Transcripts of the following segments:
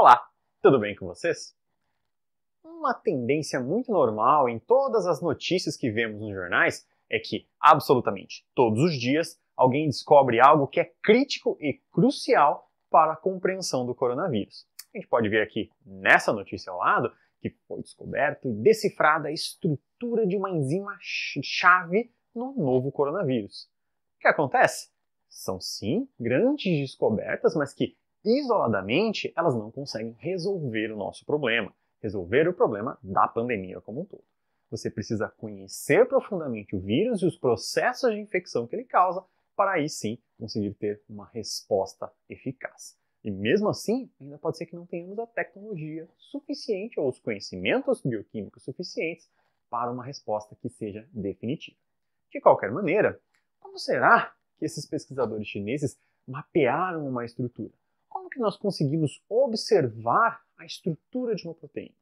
Olá, tudo bem com vocês? Uma tendência muito normal em todas as notícias que vemos nos jornais é que, absolutamente todos os dias, alguém descobre algo que é crítico e crucial para a compreensão do coronavírus. A gente pode ver aqui nessa notícia ao lado que foi descoberto e decifrada a estrutura de uma enzima chave no novo coronavírus. O que acontece? São sim grandes descobertas, mas que isoladamente, elas não conseguem resolver o nosso problema, resolver o problema da pandemia como um todo. Você precisa conhecer profundamente o vírus e os processos de infecção que ele causa para aí sim conseguir ter uma resposta eficaz. E mesmo assim, ainda pode ser que não tenhamos a tecnologia suficiente ou os conhecimentos bioquímicos suficientes para uma resposta que seja definitiva. De qualquer maneira, como será que esses pesquisadores chineses mapearam uma estrutura? como que nós conseguimos observar a estrutura de uma proteína?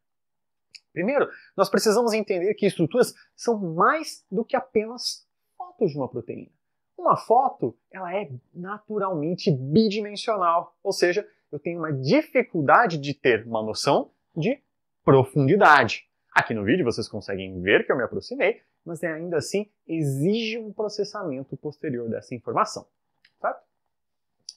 Primeiro, nós precisamos entender que estruturas são mais do que apenas fotos de uma proteína. Uma foto, ela é naturalmente bidimensional, ou seja, eu tenho uma dificuldade de ter uma noção de profundidade. Aqui no vídeo vocês conseguem ver que eu me aproximei, mas é ainda assim exige um processamento posterior dessa informação, certo?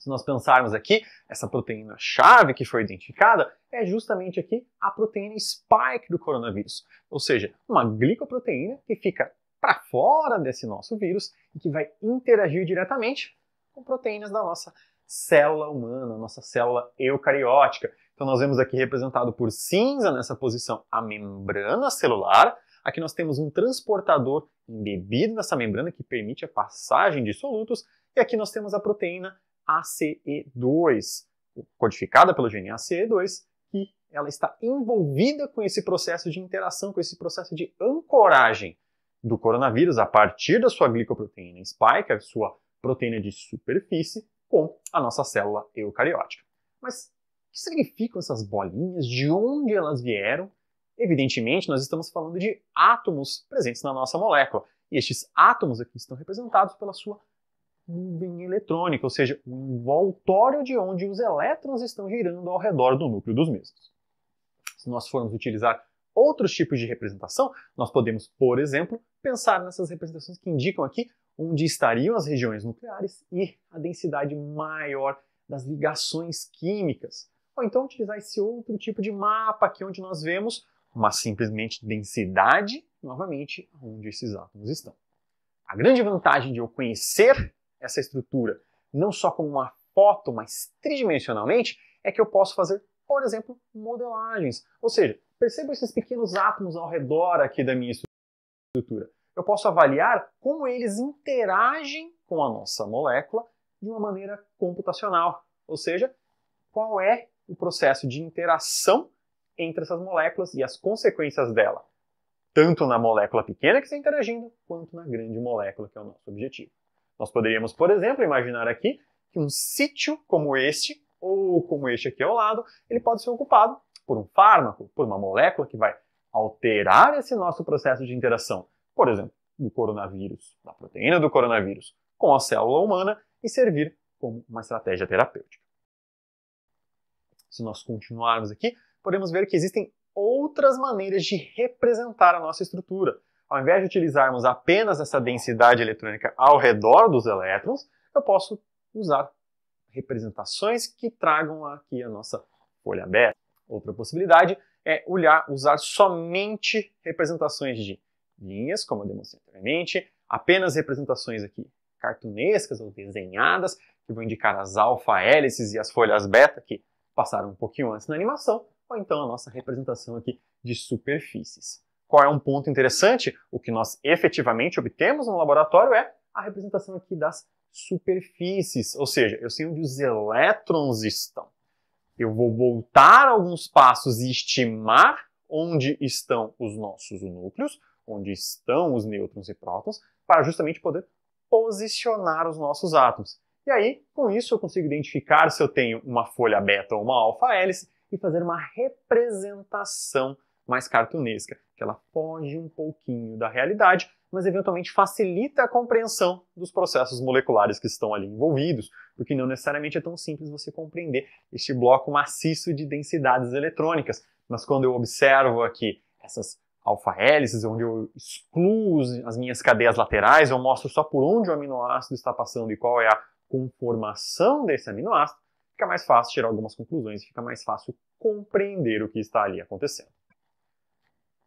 Se nós pensarmos aqui, essa proteína-chave que foi identificada é justamente aqui a proteína spike do coronavírus, ou seja, uma glicoproteína que fica para fora desse nosso vírus e que vai interagir diretamente com proteínas da nossa célula humana, nossa célula eucariótica. Então nós vemos aqui representado por cinza nessa posição a membrana celular. Aqui nós temos um transportador embebido nessa membrana que permite a passagem de solutos e aqui nós temos a proteína ACE2, codificada pelo gene ACE2, que ela está envolvida com esse processo de interação, com esse processo de ancoragem do coronavírus a partir da sua glicoproteína spike, a sua proteína de superfície, com a nossa célula eucariótica. Mas o que significam essas bolinhas? De onde elas vieram? Evidentemente, nós estamos falando de átomos presentes na nossa molécula. E estes átomos aqui estão representados pela sua nuvem eletrônica, ou seja, um envoltório de onde os elétrons estão girando ao redor do núcleo dos mesmos. Se nós formos utilizar outros tipos de representação, nós podemos, por exemplo, pensar nessas representações que indicam aqui onde estariam as regiões nucleares e a densidade maior das ligações químicas. Ou então utilizar esse outro tipo de mapa aqui onde nós vemos uma simplesmente densidade, novamente, onde esses átomos estão. A grande vantagem de eu conhecer essa estrutura não só como uma foto, mas tridimensionalmente, é que eu posso fazer, por exemplo, modelagens. Ou seja, percebo esses pequenos átomos ao redor aqui da minha estrutura. Eu posso avaliar como eles interagem com a nossa molécula de uma maneira computacional. Ou seja, qual é o processo de interação entre essas moléculas e as consequências dela, tanto na molécula pequena que está interagindo, quanto na grande molécula, que é o nosso objetivo. Nós poderíamos, por exemplo, imaginar aqui que um sítio como este, ou como este aqui ao lado, ele pode ser ocupado por um fármaco, por uma molécula que vai alterar esse nosso processo de interação, por exemplo, do coronavírus, da proteína do coronavírus, com a célula humana e servir como uma estratégia terapêutica. Se nós continuarmos aqui, podemos ver que existem outras maneiras de representar a nossa estrutura ao invés de utilizarmos apenas essa densidade eletrônica ao redor dos elétrons, eu posso usar representações que tragam aqui a nossa folha aberta. Outra possibilidade é olhar, usar somente representações de linhas, como eu demonstrei anteriormente, apenas representações aqui cartunescas ou desenhadas, que vão indicar as alfa hélices e as folhas beta, que passaram um pouquinho antes na animação, ou então a nossa representação aqui de superfícies. Qual é um ponto interessante? O que nós efetivamente obtemos no laboratório é a representação aqui das superfícies, ou seja, eu sei onde os elétrons estão. Eu vou voltar alguns passos e estimar onde estão os nossos núcleos, onde estão os nêutrons e prótons, para justamente poder posicionar os nossos átomos. E aí, com isso, eu consigo identificar se eu tenho uma folha beta ou uma alfa hélice e fazer uma representação mais cartunesca, que ela foge um pouquinho da realidade, mas eventualmente facilita a compreensão dos processos moleculares que estão ali envolvidos, porque não necessariamente é tão simples você compreender este bloco maciço de densidades eletrônicas. Mas quando eu observo aqui essas alfa-hélices, onde eu excluo as minhas cadeias laterais, eu mostro só por onde o aminoácido está passando e qual é a conformação desse aminoácido, fica mais fácil tirar algumas conclusões, fica mais fácil compreender o que está ali acontecendo.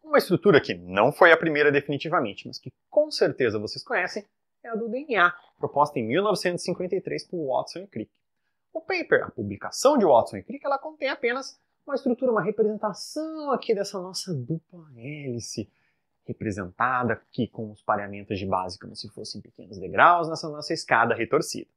Uma estrutura que não foi a primeira definitivamente, mas que com certeza vocês conhecem, é a do DNA, proposta em 1953 por Watson e Crick. O paper, a publicação de Watson e Crick, ela contém apenas uma estrutura, uma representação aqui dessa nossa dupla hélice, representada aqui com os pareamentos de base como se fossem pequenos degraus nessa nossa escada retorcida.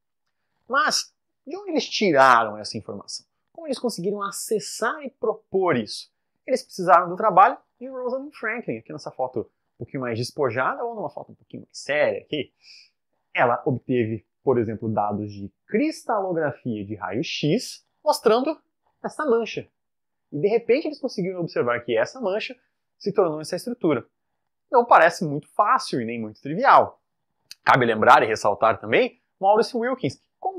Mas, de onde eles tiraram essa informação? Como eles conseguiram acessar e propor isso? Eles precisaram do trabalho de Rosalind Franklin, aqui nessa foto um pouquinho mais despojada ou numa foto um pouquinho mais séria aqui. Ela obteve, por exemplo, dados de cristalografia de raio-x mostrando essa mancha. E de repente eles conseguiram observar que essa mancha se tornou essa estrutura. Não parece muito fácil e nem muito trivial. Cabe lembrar e ressaltar também Maurice Wilkins,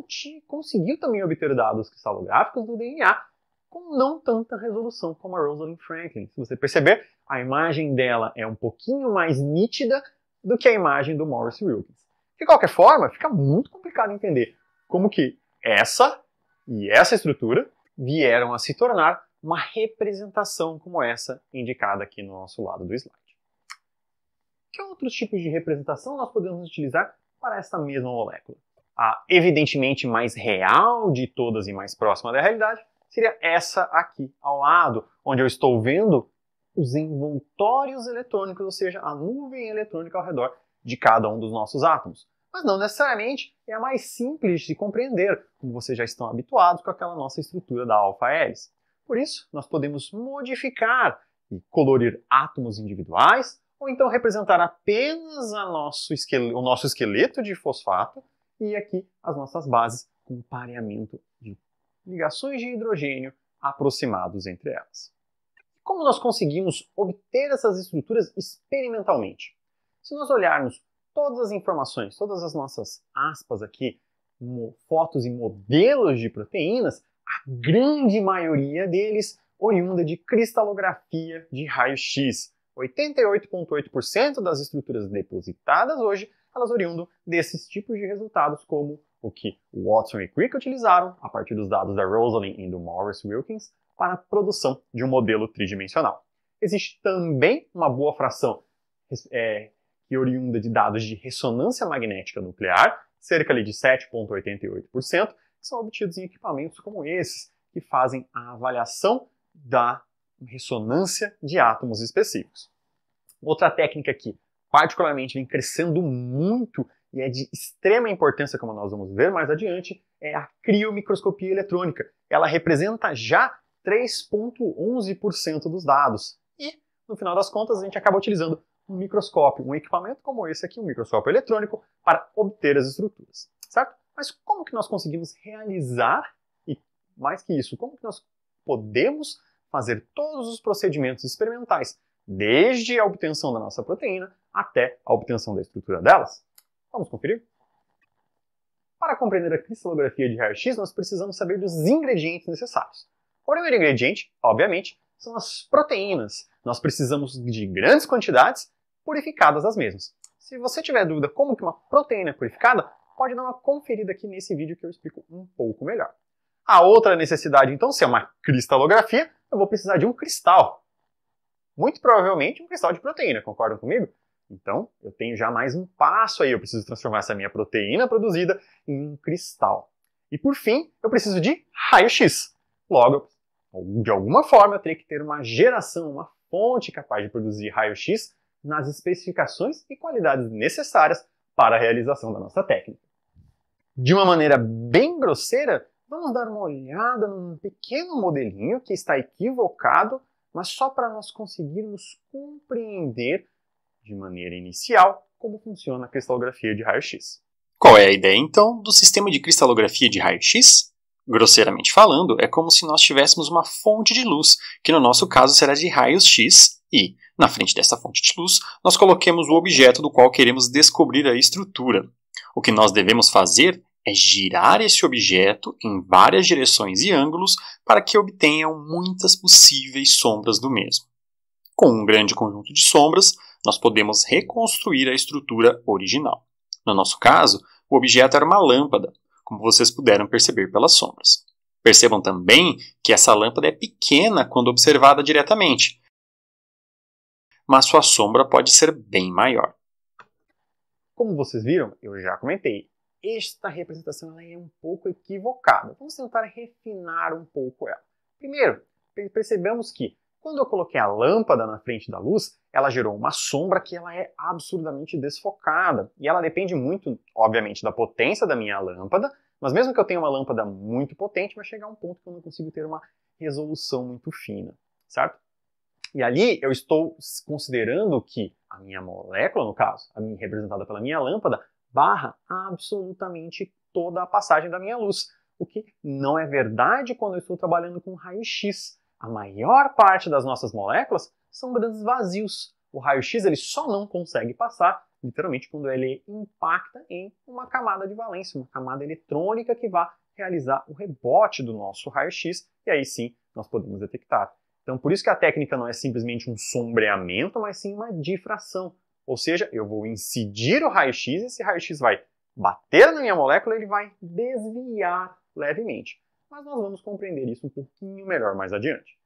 que conseguiu também obter dados cristalográficos do DNA com não tanta resolução como a Rosalind Franklin. Se você perceber, a imagem dela é um pouquinho mais nítida do que a imagem do Morris Wilkins. De qualquer forma, fica muito complicado entender como que essa e essa estrutura vieram a se tornar uma representação como essa indicada aqui no nosso lado do slide. Que outros tipos de representação nós podemos utilizar para esta mesma molécula? A evidentemente mais real de todas e mais próxima da realidade seria essa aqui ao lado, onde eu estou vendo os envoltórios eletrônicos, ou seja, a nuvem eletrônica ao redor de cada um dos nossos átomos. Mas não necessariamente é a mais simples de compreender, como vocês já estão habituados com aquela nossa estrutura da alfa-hélice. Por isso, nós podemos modificar e colorir átomos individuais, ou então representar apenas nosso o nosso esqueleto de fosfato e aqui as nossas bases com pareamento de ligações de hidrogênio aproximados entre elas. Como nós conseguimos obter essas estruturas experimentalmente? Se nós olharmos todas as informações, todas as nossas aspas aqui, fotos e modelos de proteínas, a grande maioria deles oriunda de cristalografia de raio-x. 88,8% das estruturas depositadas hoje, elas oriundam desses tipos de resultados como o que Watson e Crick utilizaram a partir dos dados da Rosalind e do Morris Wilkins para a produção de um modelo tridimensional. Existe também uma boa fração é, que oriunda de dados de ressonância magnética nuclear, cerca de 7,88%, que são obtidos em equipamentos como esses, que fazem a avaliação da ressonância de átomos específicos. Outra técnica que particularmente vem crescendo muito e é de extrema importância, como nós vamos ver mais adiante, é a criomicroscopia eletrônica. Ela representa já 3,11% dos dados. E, no final das contas, a gente acaba utilizando um microscópio, um equipamento como esse aqui, um microscópio eletrônico, para obter as estruturas, certo? Mas como que nós conseguimos realizar, e mais que isso, como que nós podemos fazer todos os procedimentos experimentais, desde a obtenção da nossa proteína até a obtenção da estrutura delas? Vamos conferir? Para compreender a cristalografia de raio-x, nós precisamos saber dos ingredientes necessários. O primeiro ingrediente, obviamente, são as proteínas. Nós precisamos de grandes quantidades purificadas das mesmas. Se você tiver dúvida como que uma proteína é purificada, pode dar uma conferida aqui nesse vídeo que eu explico um pouco melhor. A outra necessidade, então, se é uma cristalografia, eu vou precisar de um cristal. Muito provavelmente um cristal de proteína, concordam comigo? Então, eu tenho já mais um passo aí, eu preciso transformar essa minha proteína produzida em um cristal. E por fim, eu preciso de raio-x. Logo, de alguma forma, eu teria que ter uma geração, uma fonte capaz de produzir raio-x nas especificações e qualidades necessárias para a realização da nossa técnica. De uma maneira bem grosseira, vamos dar uma olhada num pequeno modelinho que está equivocado, mas só para nós conseguirmos compreender de maneira inicial, como funciona a cristalografia de raio-x. Qual é a ideia, então, do sistema de cristalografia de raio-x? Grosseiramente falando, é como se nós tivéssemos uma fonte de luz, que no nosso caso será de raios X, e, na frente dessa fonte de luz, nós coloquemos o objeto do qual queremos descobrir a estrutura. O que nós devemos fazer é girar esse objeto em várias direções e ângulos para que obtenham muitas possíveis sombras do mesmo. Com um grande conjunto de sombras, nós podemos reconstruir a estrutura original. No nosso caso, o objeto era uma lâmpada, como vocês puderam perceber pelas sombras. Percebam também que essa lâmpada é pequena quando observada diretamente, mas sua sombra pode ser bem maior. Como vocês viram, eu já comentei, esta representação é um pouco equivocada. Vamos tentar refinar um pouco ela. Primeiro, percebamos que quando eu coloquei a lâmpada na frente da luz, ela gerou uma sombra que ela é absurdamente desfocada. E ela depende muito, obviamente, da potência da minha lâmpada, mas mesmo que eu tenha uma lâmpada muito potente, vai chegar um ponto que eu não consigo ter uma resolução muito fina, certo? E ali eu estou considerando que a minha molécula, no caso, a minha representada pela minha lâmpada, barra absolutamente toda a passagem da minha luz. O que não é verdade quando eu estou trabalhando com raio-x a maior parte das nossas moléculas são grandes vazios. O raio-x ele só não consegue passar, literalmente, quando ele impacta em uma camada de valência, uma camada eletrônica que vai realizar o rebote do nosso raio-x, e aí sim nós podemos detectar. Então, por isso que a técnica não é simplesmente um sombreamento, mas sim uma difração. Ou seja, eu vou incidir o raio-x, esse raio-x vai bater na minha molécula, ele vai desviar levemente mas nós vamos compreender isso um pouquinho melhor mais adiante.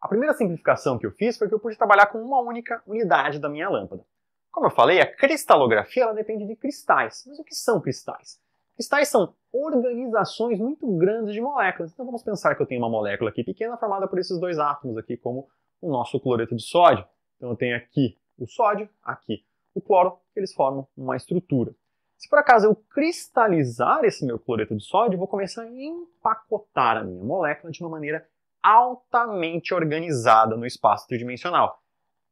A primeira simplificação que eu fiz foi que eu pude trabalhar com uma única unidade da minha lâmpada. Como eu falei, a cristalografia ela depende de cristais. Mas o que são cristais? Cristais são organizações muito grandes de moléculas. Então vamos pensar que eu tenho uma molécula aqui pequena formada por esses dois átomos aqui, como o nosso cloreto de sódio. Então eu tenho aqui o sódio, aqui o cloro, eles formam uma estrutura. Se por acaso eu cristalizar esse meu cloreto de sódio, vou começar a empacotar a minha molécula de uma maneira altamente organizada no espaço tridimensional.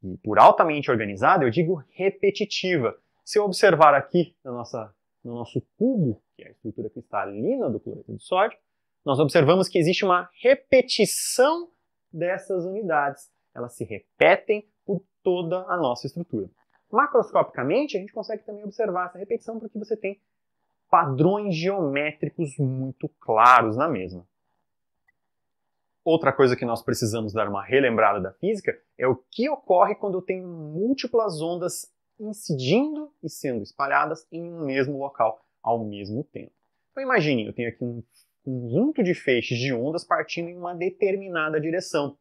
E por altamente organizada, eu digo repetitiva. Se eu observar aqui na nossa, no nosso cubo, que é a estrutura cristalina do cloreto de sódio, nós observamos que existe uma repetição dessas unidades. Elas se repetem por toda a nossa estrutura. Macroscopicamente, a gente consegue também observar essa repetição porque você tem padrões geométricos muito claros na mesma. Outra coisa que nós precisamos dar uma relembrada da física é o que ocorre quando eu tenho múltiplas ondas incidindo e sendo espalhadas em um mesmo local ao mesmo tempo. Então imagine, eu tenho aqui um conjunto de feixes de ondas partindo em uma determinada direção.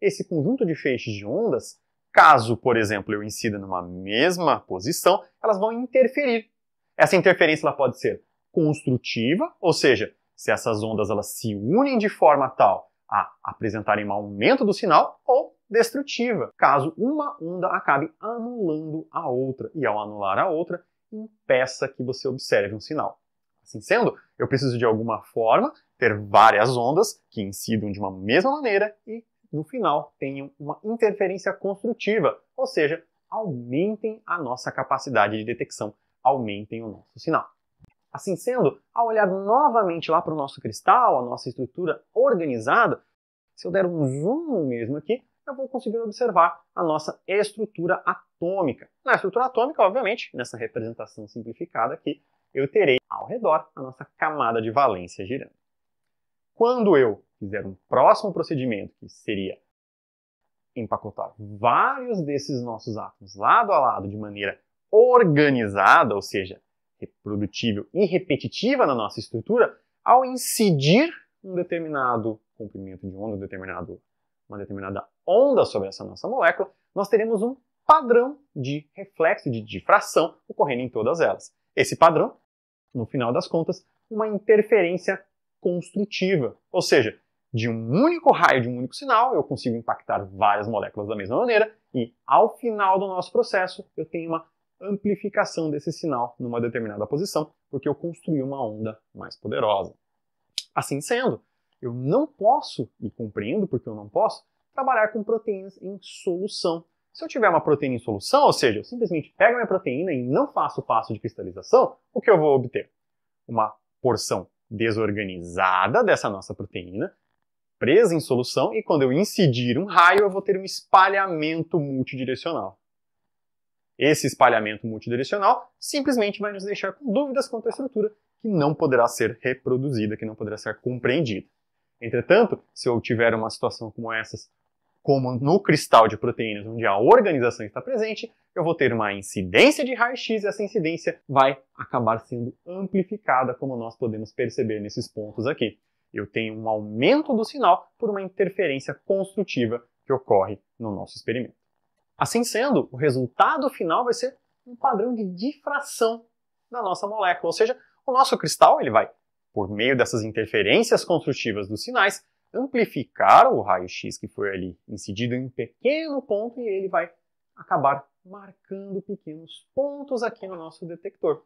Esse conjunto de feixes de ondas Caso, por exemplo, eu incida numa mesma posição, elas vão interferir. Essa interferência ela pode ser construtiva, ou seja, se essas ondas elas se unem de forma tal a apresentarem um aumento do sinal, ou destrutiva, caso uma onda acabe anulando a outra e ao anular a outra, impeça que você observe um sinal. Assim sendo, eu preciso de alguma forma ter várias ondas que incidam de uma mesma maneira e no final tenham uma interferência construtiva, ou seja, aumentem a nossa capacidade de detecção, aumentem o nosso sinal. Assim sendo, ao olhar novamente lá para o nosso cristal, a nossa estrutura organizada, se eu der um zoom mesmo aqui, eu vou conseguir observar a nossa estrutura atômica. Na estrutura atômica, obviamente, nessa representação simplificada aqui, eu terei ao redor a nossa camada de valência girando. Quando eu fizeram um próximo procedimento, que seria empacotar vários desses nossos átomos lado a lado de maneira organizada, ou seja, reprodutível e repetitiva na nossa estrutura, ao incidir um determinado comprimento de onda, um determinado, uma determinada onda sobre essa nossa molécula, nós teremos um padrão de reflexo, de difração ocorrendo em todas elas. Esse padrão, no final das contas, uma interferência construtiva, ou seja, de um único raio, de um único sinal, eu consigo impactar várias moléculas da mesma maneira e, ao final do nosso processo, eu tenho uma amplificação desse sinal numa determinada posição, porque eu construí uma onda mais poderosa. Assim sendo, eu não posso, e compreendo porque eu não posso, trabalhar com proteínas em solução. Se eu tiver uma proteína em solução, ou seja, eu simplesmente pego minha proteína e não faço o passo de cristalização, o que eu vou obter? Uma porção desorganizada dessa nossa proteína, presa em solução e quando eu incidir um raio, eu vou ter um espalhamento multidirecional. Esse espalhamento multidirecional simplesmente vai nos deixar com dúvidas quanto à estrutura que não poderá ser reproduzida, que não poderá ser compreendida. Entretanto, se eu tiver uma situação como essas, como no cristal de proteínas, onde a organização está presente, eu vou ter uma incidência de raio-x e essa incidência vai acabar sendo amplificada, como nós podemos perceber nesses pontos aqui eu tenho um aumento do sinal por uma interferência construtiva que ocorre no nosso experimento. Assim sendo, o resultado final vai ser um padrão de difração da nossa molécula, ou seja, o nosso cristal ele vai, por meio dessas interferências construtivas dos sinais, amplificar o raio-x que foi ali incidido em um pequeno ponto e ele vai acabar marcando pequenos pontos aqui no nosso detector.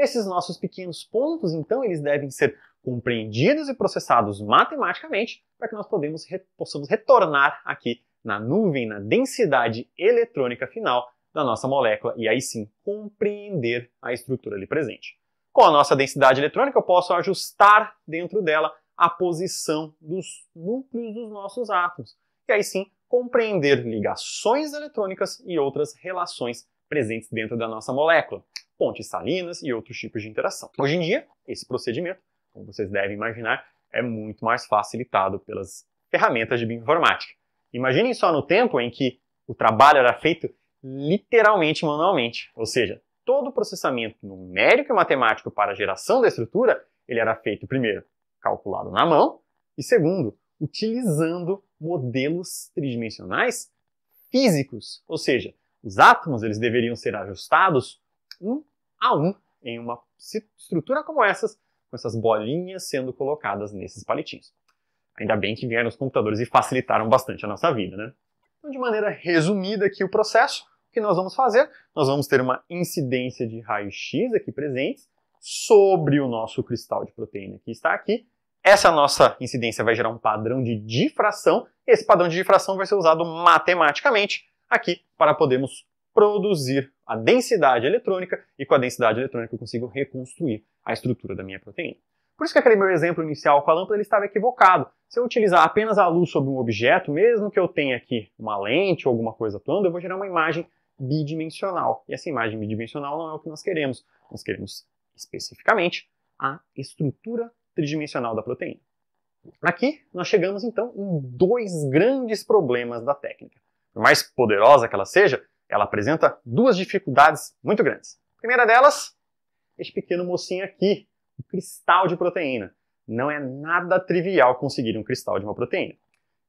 Esses nossos pequenos pontos, então, eles devem ser compreendidos e processados matematicamente para que nós podemos, possamos retornar aqui na nuvem, na densidade eletrônica final da nossa molécula e aí sim compreender a estrutura ali presente. Com a nossa densidade eletrônica, eu posso ajustar dentro dela a posição dos núcleos dos nossos átomos e aí sim compreender ligações eletrônicas e outras relações presentes dentro da nossa molécula pontes salinas e outros tipos de interação. Hoje em dia, esse procedimento, como vocês devem imaginar, é muito mais facilitado pelas ferramentas de bioinformática. Imaginem só no tempo em que o trabalho era feito literalmente manualmente, ou seja, todo o processamento numérico e matemático para a geração da estrutura, ele era feito primeiro calculado na mão e segundo, utilizando modelos tridimensionais físicos, ou seja, os átomos eles deveriam ser ajustados um a um em uma estrutura como essas, com essas bolinhas sendo colocadas nesses palitinhos. Ainda bem que vieram os computadores e facilitaram bastante a nossa vida, né? Então, de maneira resumida aqui o processo, o que nós vamos fazer? Nós vamos ter uma incidência de raio-x aqui presentes sobre o nosso cristal de proteína que está aqui. Essa nossa incidência vai gerar um padrão de difração. Esse padrão de difração vai ser usado matematicamente aqui para podermos produzir a densidade eletrônica e com a densidade eletrônica eu consigo reconstruir a estrutura da minha proteína. Por isso que aquele meu exemplo inicial com a lâmpada ele estava equivocado. Se eu utilizar apenas a luz sobre um objeto, mesmo que eu tenha aqui uma lente ou alguma coisa atuando, eu vou gerar uma imagem bidimensional. E essa imagem bidimensional não é o que nós queremos. Nós queremos especificamente a estrutura tridimensional da proteína. Aqui nós chegamos então em dois grandes problemas da técnica. Por mais poderosa que ela seja, ela apresenta duas dificuldades muito grandes. A primeira delas, este pequeno mocinho aqui, o cristal de proteína. Não é nada trivial conseguir um cristal de uma proteína.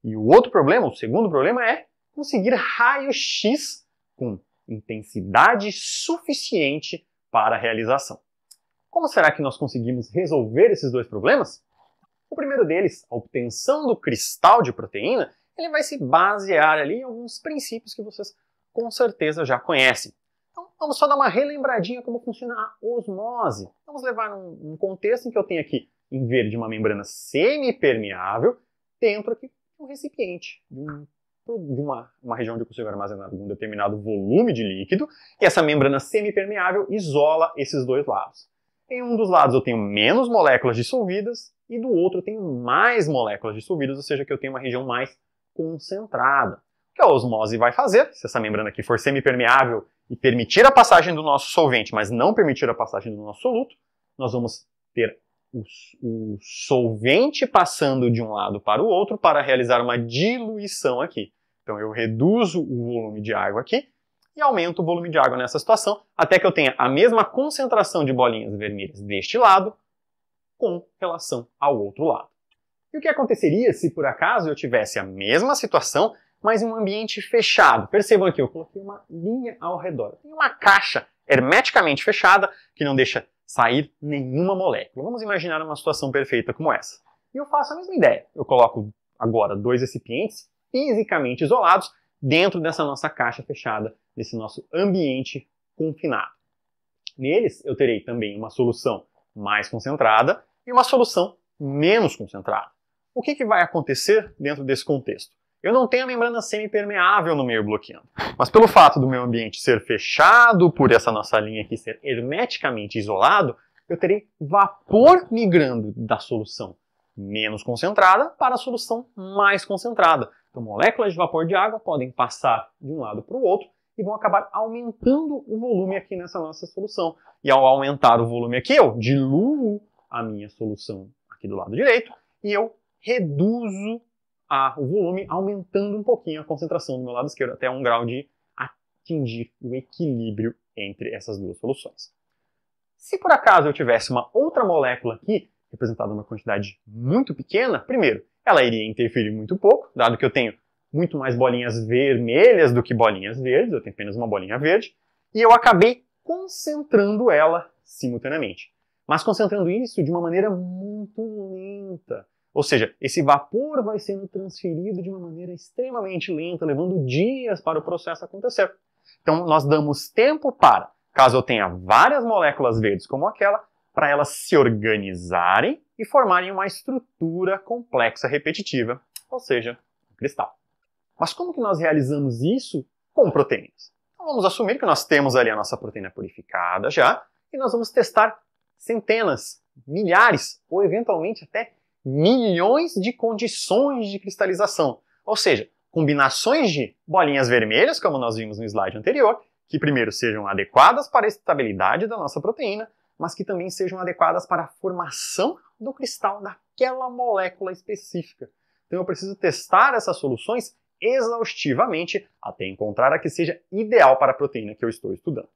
E o outro problema, o segundo problema, é conseguir raio-x com intensidade suficiente para a realização. Como será que nós conseguimos resolver esses dois problemas? O primeiro deles, a obtenção do cristal de proteína, ele vai se basear ali em alguns princípios que vocês com certeza já conhecem. Então, vamos só dar uma relembradinha como funciona a osmose. Vamos levar um, um contexto em que eu tenho aqui, em verde, uma membrana semipermeável, dentro aqui um recipiente, de um de uma, uma, região onde eu consigo armazenar um determinado volume de líquido, e essa membrana semipermeável isola esses dois lados. Em um dos lados eu tenho menos moléculas dissolvidas e do outro eu tenho mais moléculas dissolvidas, ou seja, que eu tenho uma região mais concentrada que a osmose vai fazer, se essa membrana aqui for semipermeável e permitir a passagem do nosso solvente, mas não permitir a passagem do nosso soluto, nós vamos ter o, o solvente passando de um lado para o outro para realizar uma diluição aqui. Então eu reduzo o volume de água aqui e aumento o volume de água nessa situação até que eu tenha a mesma concentração de bolinhas vermelhas deste lado com relação ao outro lado. E o que aconteceria se por acaso eu tivesse a mesma situação mas em um ambiente fechado. Percebam aqui, eu coloquei uma linha ao redor. Tem uma caixa hermeticamente fechada que não deixa sair nenhuma molécula. Vamos imaginar uma situação perfeita como essa. E eu faço a mesma ideia. Eu coloco agora dois recipientes fisicamente isolados dentro dessa nossa caixa fechada, desse nosso ambiente confinado. Neles eu terei também uma solução mais concentrada e uma solução menos concentrada. O que, que vai acontecer dentro desse contexto? Eu não tenho a membrana semipermeável no meio bloqueando. Mas pelo fato do meu ambiente ser fechado, por essa nossa linha aqui ser hermeticamente isolado, eu terei vapor migrando da solução menos concentrada para a solução mais concentrada. Então, moléculas de vapor de água podem passar de um lado para o outro e vão acabar aumentando o volume aqui nessa nossa solução. E ao aumentar o volume aqui, eu diluo a minha solução aqui do lado direito e eu reduzo a, o volume aumentando um pouquinho a concentração do meu lado esquerdo, até um grau de atingir o equilíbrio entre essas duas soluções. Se por acaso eu tivesse uma outra molécula aqui, representada uma quantidade muito pequena, primeiro, ela iria interferir muito pouco, dado que eu tenho muito mais bolinhas vermelhas do que bolinhas verdes, eu tenho apenas uma bolinha verde, e eu acabei concentrando ela simultaneamente. Mas concentrando isso de uma maneira muito lenta. Ou seja, esse vapor vai sendo transferido de uma maneira extremamente lenta, levando dias para o processo acontecer. Então, nós damos tempo para, caso eu tenha várias moléculas verdes como aquela, para elas se organizarem e formarem uma estrutura complexa repetitiva, ou seja, um cristal. Mas como que nós realizamos isso com proteínas? Então, vamos assumir que nós temos ali a nossa proteína purificada já, e nós vamos testar centenas, milhares ou eventualmente até milhões de condições de cristalização, ou seja, combinações de bolinhas vermelhas, como nós vimos no slide anterior, que primeiro sejam adequadas para a estabilidade da nossa proteína, mas que também sejam adequadas para a formação do cristal daquela molécula específica. Então eu preciso testar essas soluções exaustivamente até encontrar a que seja ideal para a proteína que eu estou estudando.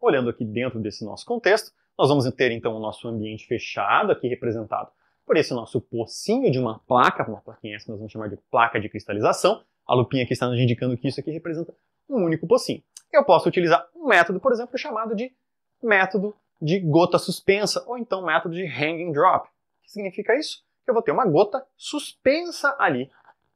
Olhando aqui dentro desse nosso contexto, nós vamos ter então o nosso ambiente fechado, aqui representado por esse nosso pocinho de uma placa, uma plaquinha essa nós vamos chamar de placa de cristalização, a lupinha aqui está nos indicando que isso aqui representa um único pocinho. Eu posso utilizar um método, por exemplo, chamado de método de gota suspensa, ou então método de hanging drop. O que significa isso? Que eu vou ter uma gota suspensa ali,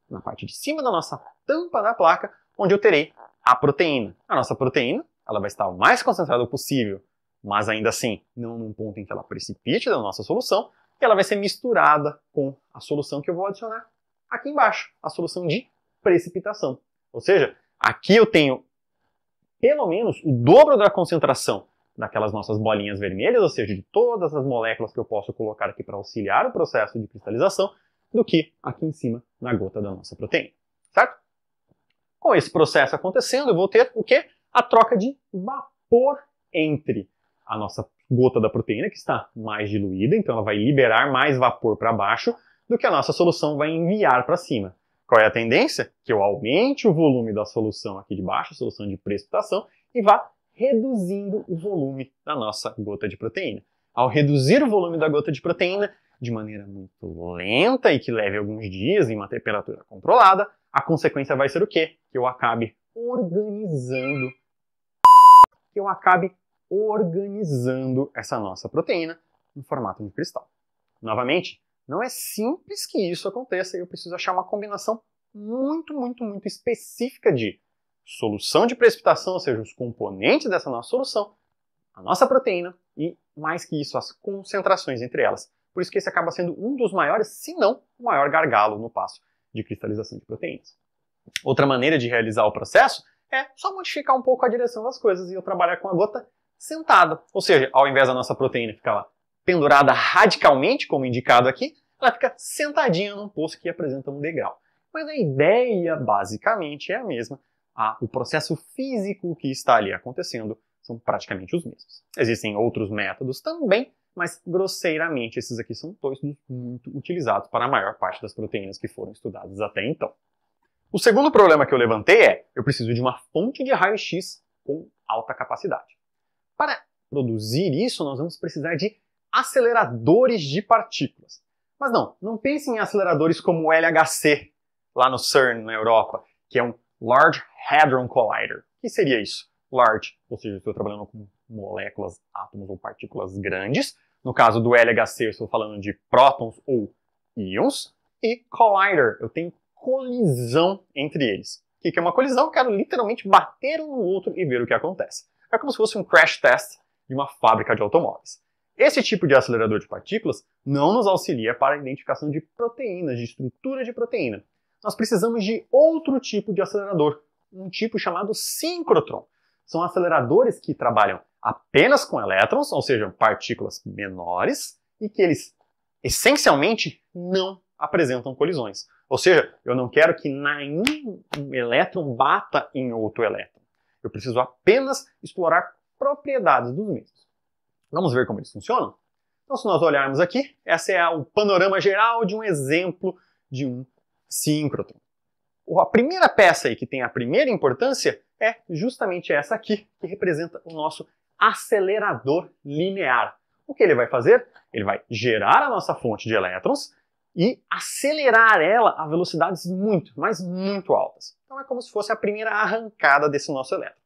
na parte de cima da nossa tampa da placa, onde eu terei a proteína. A nossa proteína ela vai estar o mais concentrada possível, mas ainda assim, não num ponto em que ela precipite da nossa solução, ela vai ser misturada com a solução que eu vou adicionar aqui embaixo, a solução de precipitação. Ou seja, aqui eu tenho pelo menos o dobro da concentração daquelas nossas bolinhas vermelhas, ou seja, de todas as moléculas que eu posso colocar aqui para auxiliar o processo de cristalização, do que aqui em cima na gota da nossa proteína, certo? Com esse processo acontecendo, eu vou ter o quê? A troca de vapor entre a nossa gota da proteína, que está mais diluída, então ela vai liberar mais vapor para baixo do que a nossa solução vai enviar para cima. Qual é a tendência? Que eu aumente o volume da solução aqui de baixo, solução de precipitação, e vá reduzindo o volume da nossa gota de proteína. Ao reduzir o volume da gota de proteína de maneira muito lenta e que leve alguns dias em uma temperatura controlada, a consequência vai ser o quê? Que eu acabe organizando, que eu acabe organizando essa nossa proteína no formato de cristal. Novamente, não é simples que isso aconteça, eu preciso achar uma combinação muito, muito, muito específica de solução de precipitação, ou seja, os componentes dessa nossa solução, a nossa proteína e, mais que isso, as concentrações entre elas. Por isso que esse acaba sendo um dos maiores, se não o maior gargalo no passo de cristalização de proteínas. Outra maneira de realizar o processo é só modificar um pouco a direção das coisas e eu trabalhar com a gota sentada. Ou seja, ao invés da nossa proteína ficar lá pendurada radicalmente, como indicado aqui, ela fica sentadinha num poço que apresenta um degrau. Mas a ideia basicamente é a mesma. Ah, o processo físico que está ali acontecendo são praticamente os mesmos. Existem outros métodos também, mas grosseiramente esses aqui são dois muito utilizados para a maior parte das proteínas que foram estudadas até então. O segundo problema que eu levantei é: eu preciso de uma fonte de raio-x com alta capacidade. Para produzir isso, nós vamos precisar de aceleradores de partículas. Mas não, não pense em aceleradores como o LHC, lá no CERN, na Europa, que é um Large Hadron Collider. O que seria isso? Large, ou seja, estou trabalhando com moléculas, átomos ou partículas grandes. No caso do LHC, eu estou falando de prótons ou íons. E Collider, eu tenho colisão entre eles. O que é uma colisão? Eu quero literalmente bater um no outro e ver o que acontece é como se fosse um crash test de uma fábrica de automóveis. Esse tipo de acelerador de partículas não nos auxilia para a identificação de proteínas, de estrutura de proteína. Nós precisamos de outro tipo de acelerador, um tipo chamado sincrotron. São aceleradores que trabalham apenas com elétrons, ou seja, partículas menores, e que eles essencialmente não apresentam colisões. Ou seja, eu não quero que nenhum elétron bata em outro elétron. Eu preciso apenas explorar propriedades dos mesmos. Vamos ver como eles funcionam? Então, se nós olharmos aqui, esse é o panorama geral de um exemplo de um síncrotron. A primeira peça aí que tem a primeira importância é justamente essa aqui, que representa o nosso acelerador linear. O que ele vai fazer? Ele vai gerar a nossa fonte de elétrons e acelerar ela a velocidades muito, mas muito altas. Então é como se fosse a primeira arrancada desse nosso elétron.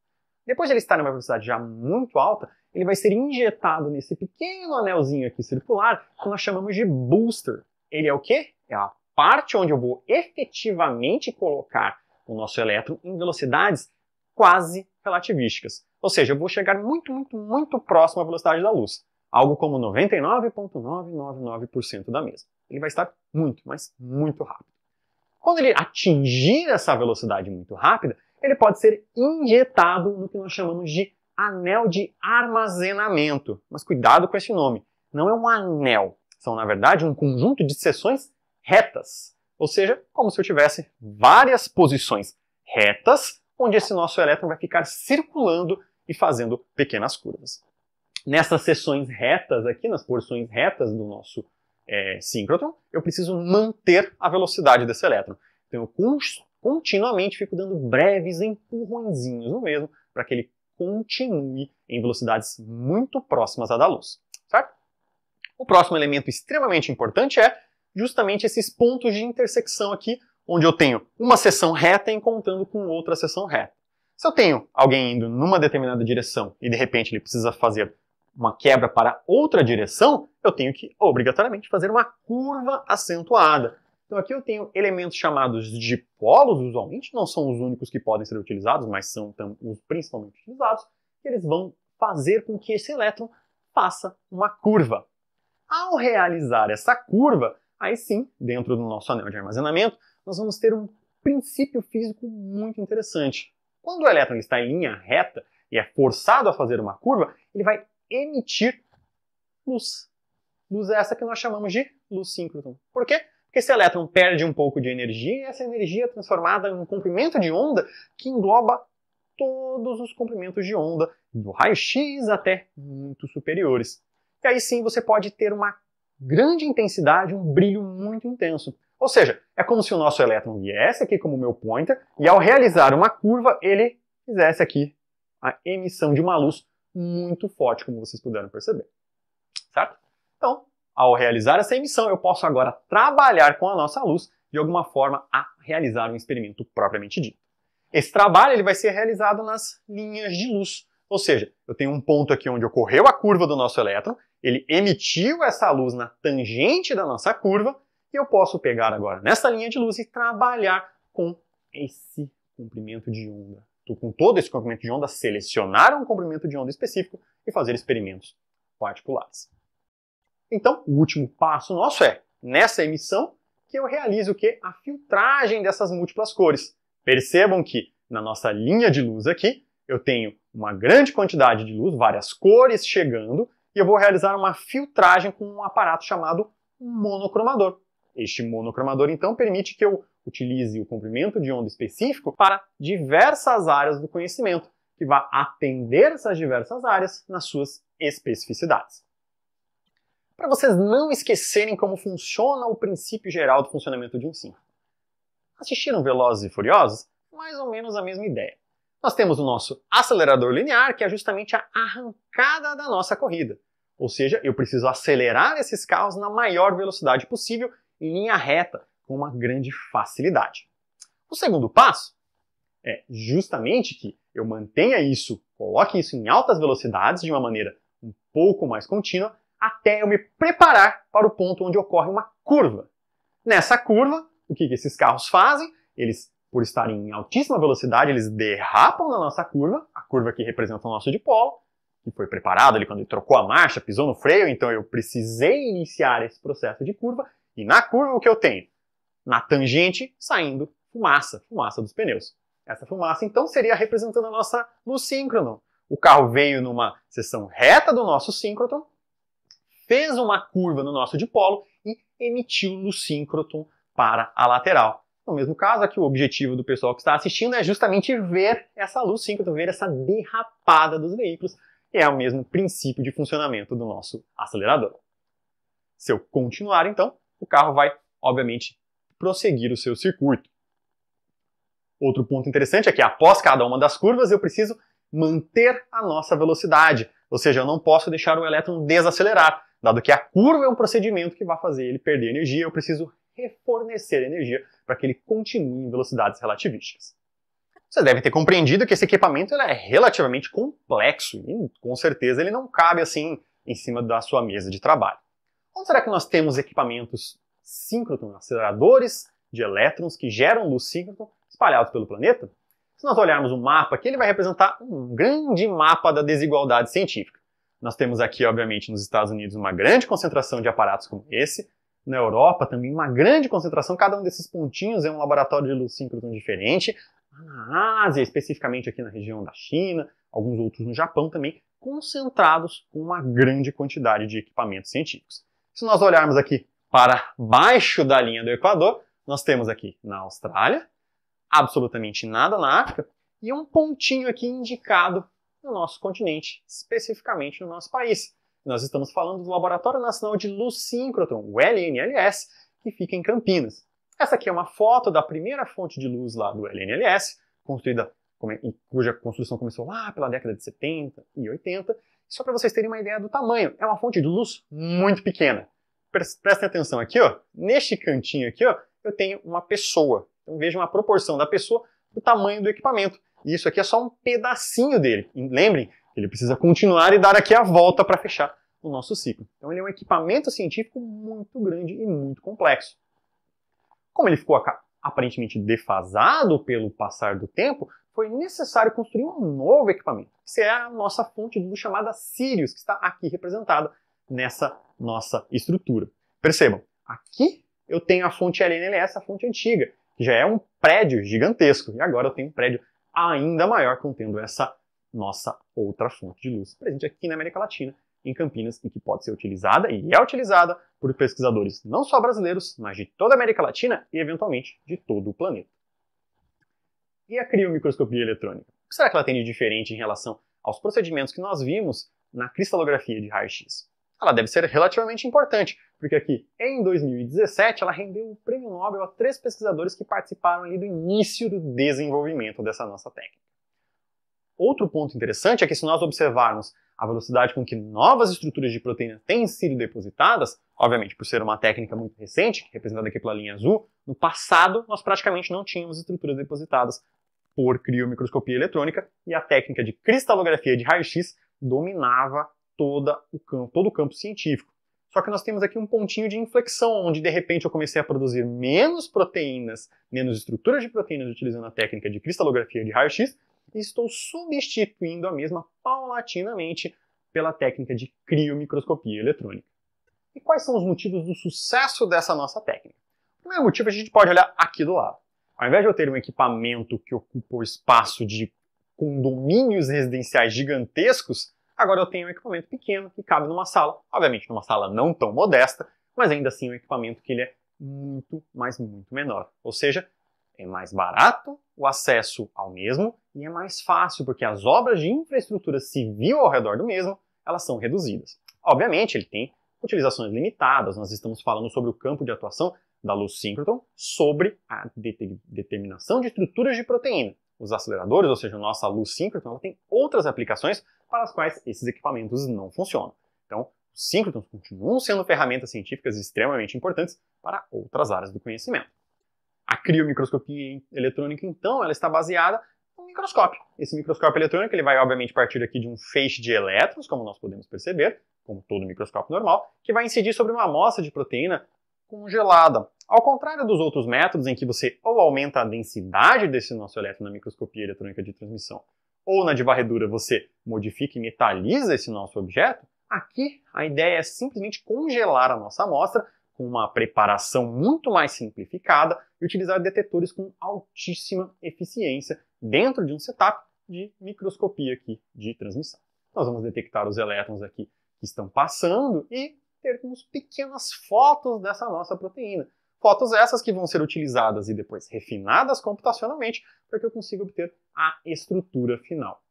Depois de ele estar em uma velocidade já muito alta, ele vai ser injetado nesse pequeno anelzinho aqui circular que nós chamamos de booster. Ele é o quê? É a parte onde eu vou efetivamente colocar o nosso elétron em velocidades quase relativísticas. Ou seja, eu vou chegar muito, muito, muito próximo à velocidade da luz, algo como 99,999% da mesma ele vai estar muito, mas muito rápido. Quando ele atingir essa velocidade muito rápida, ele pode ser injetado no que nós chamamos de anel de armazenamento. Mas cuidado com esse nome. Não é um anel. São, na verdade, um conjunto de seções retas. Ou seja, como se eu tivesse várias posições retas, onde esse nosso elétron vai ficar circulando e fazendo pequenas curvas. Nessas seções retas aqui, nas porções retas do nosso é, síncrotron, eu preciso manter a velocidade desse elétron. Então eu continuamente fico dando breves empurrõezinhos no mesmo para que ele continue em velocidades muito próximas à da luz, certo? O próximo elemento extremamente importante é justamente esses pontos de intersecção aqui, onde eu tenho uma seção reta encontrando com outra seção reta. Se eu tenho alguém indo numa determinada direção e de repente ele precisa fazer uma quebra para outra direção, eu tenho que obrigatoriamente fazer uma curva acentuada. Então aqui eu tenho elementos chamados de polos, usualmente, não são os únicos que podem ser utilizados, mas são os principalmente utilizados, que eles vão fazer com que esse elétron faça uma curva. Ao realizar essa curva, aí sim, dentro do nosso anel de armazenamento, nós vamos ter um princípio físico muito interessante. Quando o elétron está em linha reta e é forçado a fazer uma curva, ele vai emitir luz. Luz é essa que nós chamamos de luz síncrona. Por quê? Porque esse elétron perde um pouco de energia e essa energia é transformada em um comprimento de onda que engloba todos os comprimentos de onda, do raio-x até muito superiores. E aí sim você pode ter uma grande intensidade, um brilho muito intenso. Ou seja, é como se o nosso elétron viesse aqui como meu pointer e ao realizar uma curva ele fizesse aqui a emissão de uma luz muito forte, como vocês puderam perceber. Certo? Então, ao realizar essa emissão, eu posso agora trabalhar com a nossa luz de alguma forma a realizar um experimento propriamente dito. Esse trabalho ele vai ser realizado nas linhas de luz, ou seja, eu tenho um ponto aqui onde ocorreu a curva do nosso elétron, ele emitiu essa luz na tangente da nossa curva, e eu posso pegar agora nessa linha de luz e trabalhar com esse comprimento de onda com todo esse comprimento de onda, selecionar um comprimento de onda específico e fazer experimentos particulares. Então, o último passo nosso é, nessa emissão, que eu realize o que? A filtragem dessas múltiplas cores. Percebam que na nossa linha de luz aqui, eu tenho uma grande quantidade de luz, várias cores chegando, e eu vou realizar uma filtragem com um aparato chamado monocromador. Este monocromador, então, permite que eu utilize o comprimento de onda específico para diversas áreas do conhecimento, que vá atender essas diversas áreas nas suas especificidades. Para vocês não esquecerem como funciona o princípio geral do funcionamento de um símbolo. Assistiram Velozes e Furiosos? Mais ou menos a mesma ideia. Nós temos o nosso acelerador linear, que é justamente a arrancada da nossa corrida. Ou seja, eu preciso acelerar esses carros na maior velocidade possível em linha reta, com uma grande facilidade. O segundo passo é justamente que eu mantenha isso, coloque isso em altas velocidades de uma maneira um pouco mais contínua, até eu me preparar para o ponto onde ocorre uma curva. Nessa curva, o que esses carros fazem? Eles, por estarem em altíssima velocidade, eles derrapam na nossa curva, a curva que representa o nosso dipolo, que foi preparado ali quando ele trocou a marcha, pisou no freio, então eu precisei iniciar esse processo de curva, e na curva o que eu tenho? na tangente, saindo fumaça, fumaça dos pneus. Essa fumaça, então, seria representando a nossa luz síncrono. O carro veio numa seção reta do nosso síncroton, fez uma curva no nosso dipolo e emitiu luz síncroton para a lateral. No mesmo caso, aqui o objetivo do pessoal que está assistindo é justamente ver essa luz síncrotron, ver essa derrapada dos veículos. É o mesmo princípio de funcionamento do nosso acelerador. Se eu continuar, então, o carro vai, obviamente, prosseguir o seu circuito. Outro ponto interessante é que após cada uma das curvas eu preciso manter a nossa velocidade, ou seja, eu não posso deixar o elétron desacelerar, dado que a curva é um procedimento que vai fazer ele perder energia, eu preciso refornecer energia para que ele continue em velocidades relativísticas. Você deve ter compreendido que esse equipamento é relativamente complexo e, com certeza, ele não cabe assim em cima da sua mesa de trabalho. Onde será que nós temos equipamentos síncroton, aceleradores de elétrons que geram luz síncroton espalhados pelo planeta. Se nós olharmos o um mapa aqui, ele vai representar um grande mapa da desigualdade científica. Nós temos aqui, obviamente, nos Estados Unidos uma grande concentração de aparatos como esse, na Europa também uma grande concentração, cada um desses pontinhos é um laboratório de luz síncroton diferente, na Ásia, especificamente aqui na região da China, alguns outros no Japão também, concentrados com uma grande quantidade de equipamentos científicos. Se nós olharmos aqui para baixo da linha do Equador, nós temos aqui na Austrália, absolutamente nada na África, e um pontinho aqui indicado no nosso continente, especificamente no nosso país. Nós estamos falando do Laboratório Nacional de Luz Síncrotron, o LNLS, que fica em Campinas. Essa aqui é uma foto da primeira fonte de luz lá do LNLS, construída, é, cuja construção começou lá pela década de 70 e 80. Só para vocês terem uma ideia do tamanho, é uma fonte de luz muito pequena prestem atenção aqui, ó. Neste cantinho aqui, ó, eu tenho uma pessoa. Então vejam a proporção da pessoa do tamanho do equipamento. E isso aqui é só um pedacinho dele. E lembrem que ele precisa continuar e dar aqui a volta para fechar o nosso ciclo. Então ele é um equipamento científico muito grande e muito complexo. Como ele ficou aparentemente defasado pelo passar do tempo, foi necessário construir um novo equipamento, que é a nossa fonte de chamada Sirius, que está aqui representada nessa nossa estrutura. Percebam, aqui eu tenho a fonte LNLS, a fonte antiga, que já é um prédio gigantesco, e agora eu tenho um prédio ainda maior contendo essa nossa outra fonte de luz presente aqui na América Latina, em Campinas, e que pode ser utilizada e é utilizada por pesquisadores não só brasileiros, mas de toda a América Latina e eventualmente de todo o planeta. E a criomicroscopia eletrônica? O que será que ela tem de diferente em relação aos procedimentos que nós vimos na cristalografia de raio-x? ela deve ser relativamente importante, porque aqui em 2017 ela rendeu o um prêmio Nobel a três pesquisadores que participaram ali do início do desenvolvimento dessa nossa técnica. Outro ponto interessante é que se nós observarmos a velocidade com que novas estruturas de proteína têm sido depositadas, obviamente por ser uma técnica muito recente, representada aqui pela linha azul, no passado nós praticamente não tínhamos estruturas depositadas por criomicroscopia eletrônica e a técnica de cristalografia de raio-x dominava toda o campo, todo o campo científico. Só que nós temos aqui um pontinho de inflexão, onde de repente eu comecei a produzir menos proteínas, menos estruturas de proteínas utilizando a técnica de cristalografia de raio-x, e estou substituindo a mesma paulatinamente pela técnica de criomicroscopia eletrônica. E quais são os motivos do sucesso dessa nossa técnica? O primeiro motivo a gente pode olhar aqui do lado. Ao invés de eu ter um equipamento que ocupa o espaço de condomínios residenciais gigantescos, Agora eu tenho um equipamento pequeno que cabe numa sala, obviamente numa sala não tão modesta, mas ainda assim um equipamento que ele é muito, mas muito menor. Ou seja, é mais barato o acesso ao mesmo e é mais fácil porque as obras de infraestrutura civil ao redor do mesmo, elas são reduzidas. Obviamente, ele tem utilizações limitadas. Nós estamos falando sobre o campo de atuação da luz síncroton sobre a determinação de estruturas de proteína. Os aceleradores, ou seja, a nossa luz síncrotron, ela tem outras aplicações para as quais esses equipamentos não funcionam. Então, os síncrotons continuam sendo ferramentas científicas extremamente importantes para outras áreas do conhecimento. A criomicroscopia eletrônica, então, ela está baseada no microscópio. Esse microscópio eletrônico ele vai, obviamente, partir aqui de um feixe de elétrons, como nós podemos perceber, como todo microscópio normal, que vai incidir sobre uma amostra de proteína congelada. Ao contrário dos outros métodos em que você ou aumenta a densidade desse nosso elétron na microscopia eletrônica de transmissão, ou na de varredura você modifica e metaliza esse nosso objeto, aqui a ideia é simplesmente congelar a nossa amostra com uma preparação muito mais simplificada e utilizar detetores com altíssima eficiência dentro de um setup de microscopia aqui de transmissão. Nós vamos detectar os elétrons aqui que estão passando e termos pequenas fotos dessa nossa proteína. Fotos essas que vão ser utilizadas e depois refinadas computacionalmente para que eu consiga obter a estrutura final.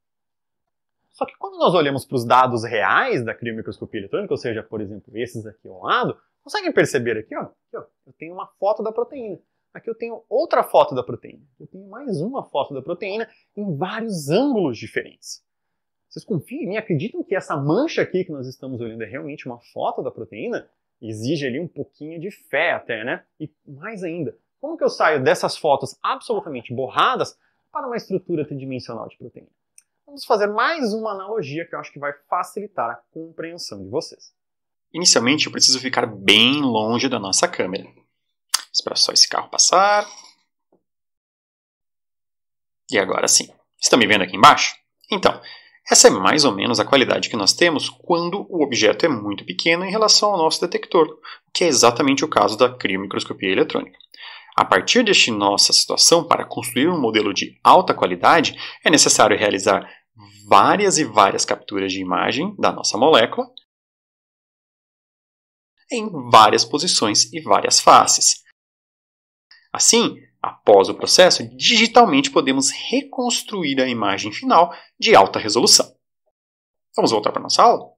Só que quando nós olhamos para os dados reais da criomicroscopia eletrônica, ou seja, por exemplo, esses aqui ao lado, conseguem perceber aqui, ó, aqui, ó, eu tenho uma foto da proteína. Aqui eu tenho outra foto da proteína. Eu tenho mais uma foto da proteína em vários ângulos diferentes. Vocês confiam em mim? Acreditam que essa mancha aqui que nós estamos olhando é realmente uma foto da proteína? Exige ali um pouquinho de fé até, né? E mais ainda, como que eu saio dessas fotos absolutamente borradas para uma estrutura tridimensional de proteína? Vamos fazer mais uma analogia que eu acho que vai facilitar a compreensão de vocês. Inicialmente, eu preciso ficar bem longe da nossa câmera. Esperar só esse carro passar. E agora sim. Estão me vendo aqui embaixo? Então, essa é mais ou menos a qualidade que nós temos quando o objeto é muito pequeno em relação ao nosso detector, que é exatamente o caso da criomicroscopia eletrônica. A partir deste nossa situação, para construir um modelo de alta qualidade, é necessário realizar várias e várias capturas de imagem da nossa molécula em várias posições e várias faces. Assim, Após o processo, digitalmente podemos reconstruir a imagem final de alta resolução. Vamos voltar para nossa aula?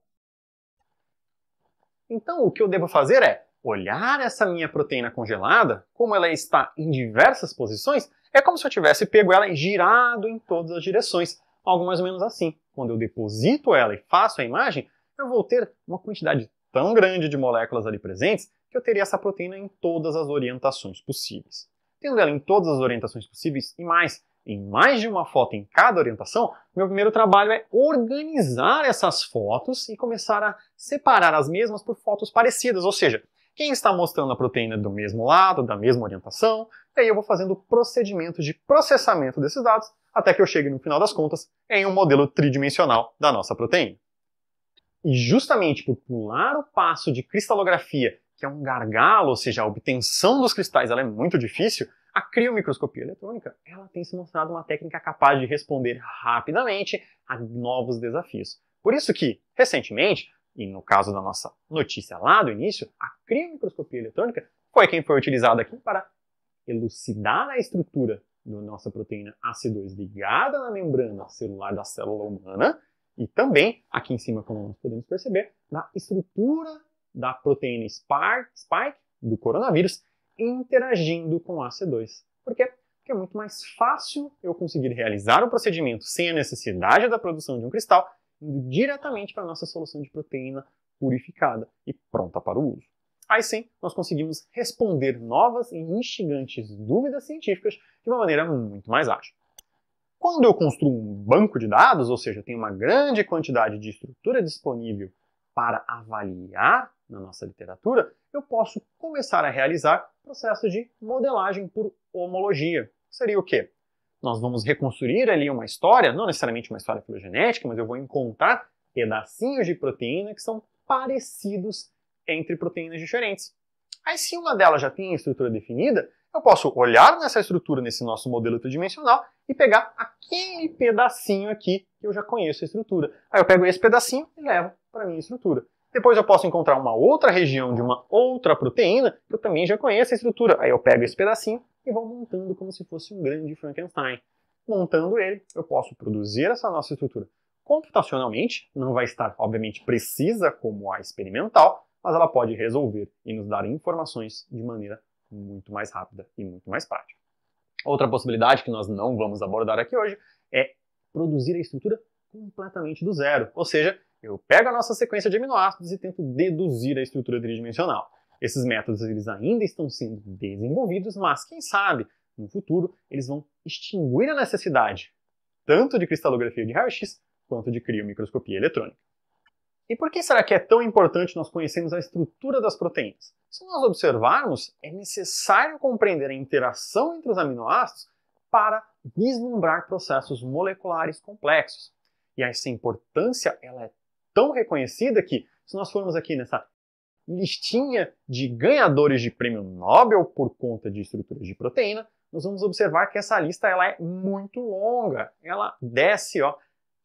Então, o que eu devo fazer é olhar essa minha proteína congelada, como ela está em diversas posições, é como se eu tivesse pego ela e girado em todas as direções, algo mais ou menos assim. Quando eu deposito ela e faço a imagem, eu vou ter uma quantidade tão grande de moléculas ali presentes que eu teria essa proteína em todas as orientações possíveis tendo ela em todas as orientações possíveis e mais, em mais de uma foto em cada orientação, meu primeiro trabalho é organizar essas fotos e começar a separar as mesmas por fotos parecidas, ou seja, quem está mostrando a proteína do mesmo lado, da mesma orientação, e aí eu vou fazendo procedimentos de processamento desses dados até que eu chegue, no final das contas, em um modelo tridimensional da nossa proteína. E justamente por pular o passo de cristalografia que é um gargalo, ou seja, a obtenção dos cristais ela é muito difícil, a criomicroscopia eletrônica ela tem se mostrado uma técnica capaz de responder rapidamente a novos desafios. Por isso que, recentemente, e no caso da nossa notícia lá do início, a criomicroscopia eletrônica foi quem foi utilizada aqui para elucidar a estrutura da nossa proteína AC2 ligada na membrana celular da célula humana e também, aqui em cima, como nós podemos perceber, na estrutura da proteína Spike, do coronavírus interagindo com a C2. Por quê? Porque é muito mais fácil eu conseguir realizar o procedimento sem a necessidade da produção de um cristal, indo diretamente para a nossa solução de proteína purificada e pronta para o uso. Aí sim, nós conseguimos responder novas e instigantes dúvidas científicas de uma maneira muito mais ágil. Quando eu construo um banco de dados, ou seja, eu tenho uma grande quantidade de estrutura disponível para avaliar na nossa literatura, eu posso começar a realizar processos de modelagem por homologia. Seria o quê? Nós vamos reconstruir ali uma história, não necessariamente uma história filogenética, mas eu vou encontrar pedacinhos de proteína que são parecidos entre proteínas diferentes. Aí, se uma delas já tem a estrutura definida, eu posso olhar nessa estrutura, nesse nosso modelo tridimensional, e pegar aquele pedacinho aqui que eu já conheço a estrutura. Aí eu pego esse pedacinho e levo para a minha estrutura. Depois eu posso encontrar uma outra região de uma outra proteína que eu também já conheço a estrutura. Aí eu pego esse pedacinho e vou montando como se fosse um grande Frankenstein. Montando ele, eu posso produzir essa nossa estrutura computacionalmente, não vai estar, obviamente, precisa como a experimental, mas ela pode resolver e nos dar informações de maneira muito mais rápida e muito mais prática. Outra possibilidade que nós não vamos abordar aqui hoje é produzir a estrutura completamente do zero, ou seja, eu pego a nossa sequência de aminoácidos e tento deduzir a estrutura tridimensional. Esses métodos eles ainda estão sendo desenvolvidos, mas quem sabe, no futuro, eles vão extinguir a necessidade tanto de cristalografia de raio-x quanto de criomicroscopia eletrônica. E por que será que é tão importante nós conhecermos a estrutura das proteínas? Se nós observarmos, é necessário compreender a interação entre os aminoácidos para vislumbrar processos moleculares complexos. E essa importância ela é tão reconhecida que, se nós formos aqui nessa listinha de ganhadores de prêmio Nobel por conta de estruturas de proteína, nós vamos observar que essa lista ela é muito longa. Ela desce, ó,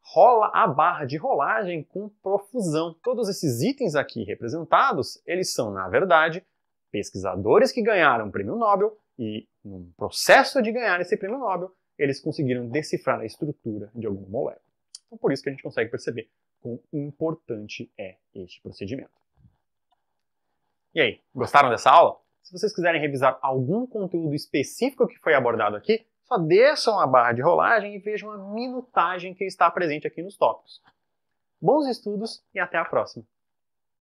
rola a barra de rolagem com profusão. Todos esses itens aqui representados, eles são, na verdade, pesquisadores que ganharam o prêmio Nobel e, no processo de ganhar esse prêmio Nobel, eles conseguiram decifrar a estrutura de alguma molécula. Então, por isso que a gente consegue perceber quão importante é este procedimento. E aí, gostaram dessa aula? Se vocês quiserem revisar algum conteúdo específico que foi abordado aqui, só desçam a barra de rolagem e vejam a minutagem que está presente aqui nos tópicos. Bons estudos e até a próxima!